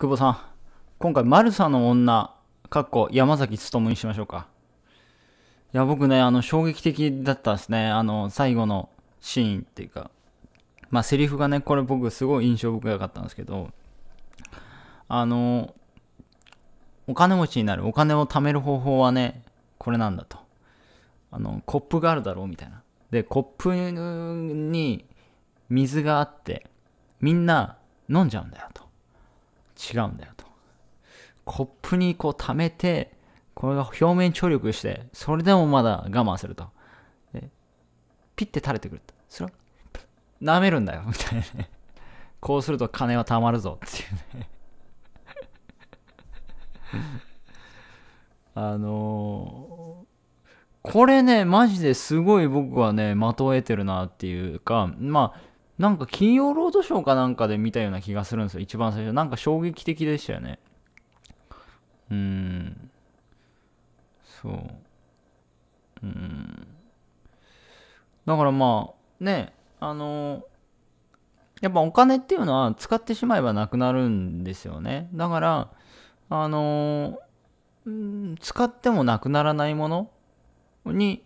久保さん、今回、マルサの女、かっこ山崎努にしましょうか。いや、僕ね、あの、衝撃的だったですね。あの、最後のシーンっていうか、まあ、セリフがね、これ僕、すごい印象深かったんですけど、あの、お金持ちになる、お金を貯める方法はね、これなんだと。あの、コップがあるだろう、みたいな。で、コップに水があって、みんな飲んじゃうんだよ、と。違うんだよと。コップにこう溜めて、これが表面張力して、それでもまだ我慢すると。ピッて垂れてくると。それは、舐めるんだよ、みたいなね。こうすると金は貯まるぞ、っていうね。あのー、これね、マジですごい僕はね、的を得てるなっていうか、まあ、なんか金曜ロードショーかなんかで見たような気がするんですよ。一番最初。なんか衝撃的でしたよね。うーん。そう。うん。だからまあ、ね、あの、やっぱお金っていうのは使ってしまえばなくなるんですよね。だから、あの、使ってもなくならないものに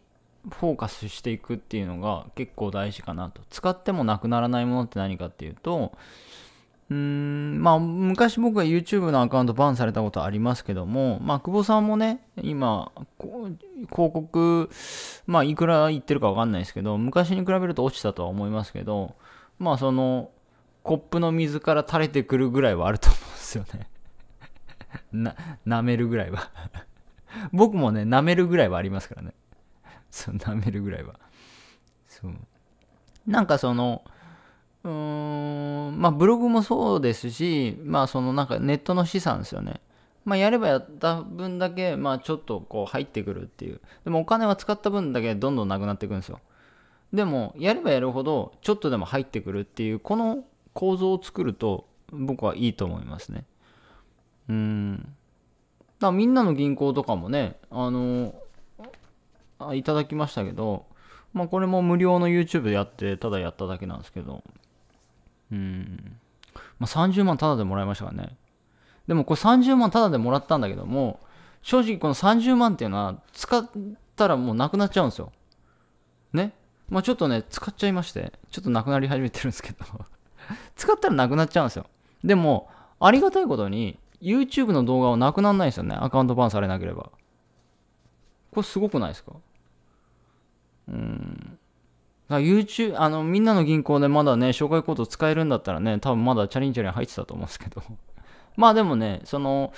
フォーカスしていくっていうのが結構大事かなと使ってもなくならないものって何かっていうとうんまあ昔僕は YouTube のアカウントバンされたことありますけどもまあ久保さんもね今広告まあいくら言ってるか分かんないですけど昔に比べると落ちたとは思いますけどまあそのコップの水から垂れてくるぐらいはあると思うんですよね な舐めるぐらいは僕もね舐めるぐらいはありますからねそう、舐めるぐらいはそうなんかそのうーんまあブログもそうですしまあそのなんかネットの資産ですよねまあやればやった分だけまあちょっとこう入ってくるっていうでもお金は使った分だけどんどんなくなっていくんですよでもやればやるほどちょっとでも入ってくるっていうこの構造を作ると僕はいいと思いますねうんだみんなの銀行とかもねあのいただきましたけど、まあ、これも無料の YouTube でやって、ただやっただけなんですけど、うん。まあ、30万ただでもらいましたからね。でもこれ30万ただでもらったんだけども、正直この30万っていうのは使ったらもうなくなっちゃうんですよ。ね。まあ、ちょっとね、使っちゃいまして、ちょっとなくなり始めてるんですけど 使ったらなくなっちゃうんですよ。でも、ありがたいことに、YouTube の動画はなくならないんですよね。アカウントバンされなければ。これすごくないですかうん。だ YouTube、あの、みんなの銀行でまだね、紹介コード使えるんだったらね、多分まだチャリンチャリン入ってたと思うんですけど。まあでもね、その、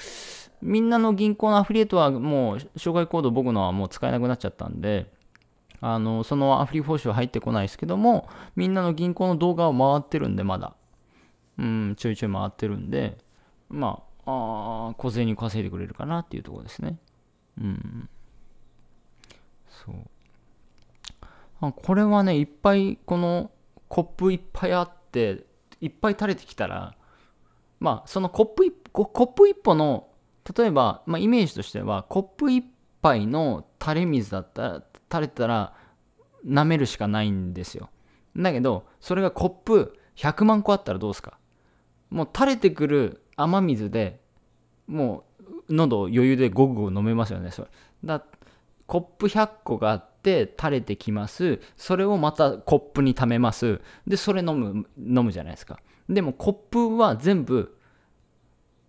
みんなの銀行のアフリエイトはもう、紹介コード僕のはもう使えなくなっちゃったんで、あの、そのアフリ報酬は入ってこないですけども、みんなの銀行の動画を回ってるんで、まだ。うん、ちょいちょい回ってるんで、まあ、あ小銭稼いでくれるかなっていうところですね。うん。そうあこれはねいっぱいこのコップいっぱいあっていっぱい垂れてきたらまあそのコップ一コップ1歩の例えば、まあ、イメージとしてはコップ1杯の垂れ水だったら垂れたら舐めるしかないんですよだけどそれがコップ100万個あったらどうですかもう垂れてくる雨水でもう喉を余裕でゴグゴグ飲めますよねそれだコップ100個があって垂れてきますそれをまたコップに溜めますでそれ飲む飲むじゃないですかでもコップは全部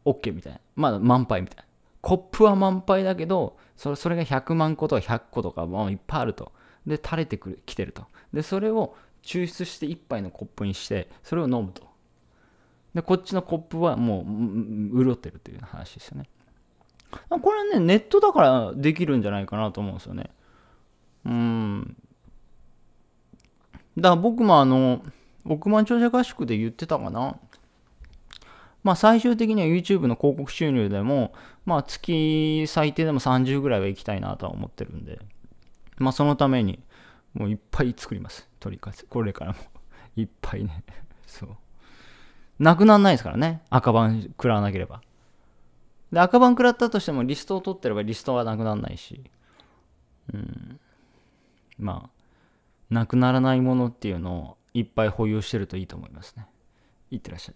OK みたいなまあ満杯みたいなコップは満杯だけどそれそれが100万個とか100個とか、もういっぱいあるとで垂れてくる来てるとでそれを抽出して1杯のコップにしてそれを飲むとでこっちのコップはもう潤ってるという話ですよねこれはね、ネットだからできるんじゃないかなと思うんですよね。うん。だから僕もあの、億万長者合宿で言ってたかな。まあ最終的には YouTube の広告収入でも、まあ月最低でも30ぐらいは行きたいなとは思ってるんで、まあそのために、もういっぱい作ります。取り返す。これからも いっぱいねそう。なくならないですからね。赤番食らわなければ。で、赤番食らったとしてもリストを取ってればリストはなくならないし、うん。まあ、なくならないものっていうのをいっぱい保有してるといいと思いますね。いってらっしゃい。